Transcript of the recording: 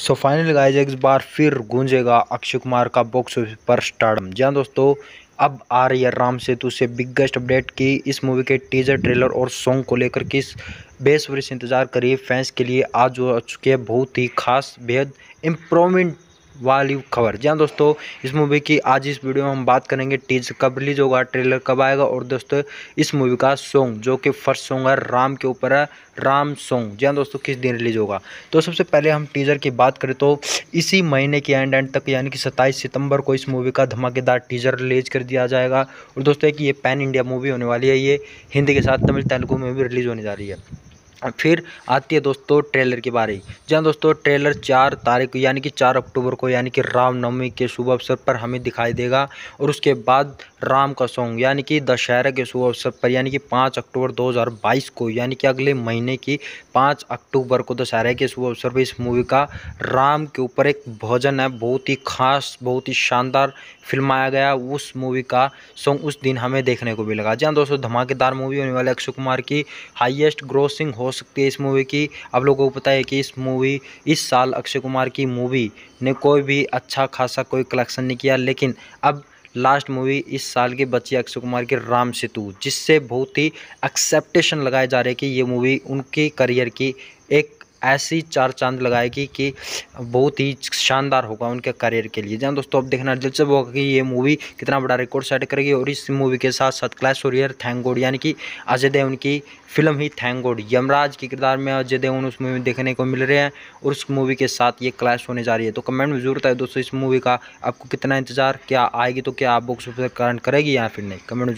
so final guys एक बार फिर गूंजेगा अक्षय कुमार का बॉक्स ऑफिस पर स्टार्डम जी हाँ दोस्तों अब आ रही है राम सेतु से बिगेस्ट अपडेट की इस मूवी के टीजर ट्रेलर और सॉन्ग को लेकर किस बेसवरी से इंतजार करिए फैंस के लिए आज हो चुके हैं बहुत ही खास बेहद इम्प्रूवमेंट वाली खबर जी हाँ दोस्तों इस मूवी की आज इस वीडियो में हम बात करेंगे टीज कब रिलीज होगा ट्रेलर कब आएगा और दोस्तों इस मूवी का सॉन्ग जो कि फर्स्ट सॉन्ग है राम के ऊपर है राम सॉन्ग जी हाँ दोस्तों किस दिन रिलीज होगा तो सबसे पहले हम टीजर की बात करें तो इसी महीने के एंड एंड तक यानी कि सत्ताईस सितंबर को इस मूवी का धमाकेदार टीजर रिलीज कर दिया जाएगा और दोस्तों एक ये पैन इंडिया मूवी होने वाली है ये हिंदी के साथ तमिल तेलुगू में भी रिलीज होने जा रही है फिर आती है दोस्तों ट्रेलर के बारी जहाँ दोस्तों ट्रेलर चार तारीख को यानी कि चार अक्टूबर को यानी कि रामनवमी के शुभ अवसर पर हमें दिखाई देगा और उसके बाद राम का सॉन्ग यानी कि दशहरा के शुभ अवसर पर यानी कि पाँच अक्टूबर 2022 को यानी कि अगले महीने की पाँच अक्टूबर को दशहरा के शुभ अवसर पर इस मूवी का राम के ऊपर एक भोजन है बहुत ही खास बहुत ही शानदार फिल्म आया गया उस मूवी का सॉन्ग उस दिन हमें देखने को मिलेगा जहाँ दोस्तों धमाकेदार मूवी होने वाले अक्षय कुमार की हाइएस्ट ग्रोसिंग हो सकती है इस मूवी की आप लोगों को पता है कि इस मूवी इस साल अक्षय कुमार की मूवी ने कोई भी अच्छा खासा कोई कलेक्शन नहीं किया लेकिन अब लास्ट मूवी इस साल की बची अक्षय कुमार की राम सेतु जिससे बहुत ही एक्सेप्टेशन लगाए जा रहे कि ये मूवी उनके करियर की एक ऐसी चार चांद लगाएगी कि बहुत ही शानदार होगा उनके करियर के लिए जहाँ दोस्तों अब देखना दिलचस्प होगा कि ये मूवी कितना बड़ा रिकॉर्ड सेट करेगी और इस मूवी के साथ साथ क्लैश वॉरियर थैंगोड यानी कि अजय देव की फिल्म ही थैंगोड यमराज के किरदार में अजय उन उस मूवी में देखने को मिल रहे हैं और उस मूवी के साथ ये क्लैश होने जा रही है तो कमेंट में जरूर बताए दोस्तों इस मूवी का आपको कितना इंतजार क्या आएगी तो क्या आप बुक्स करेगी या फिर नहीं कमेंट में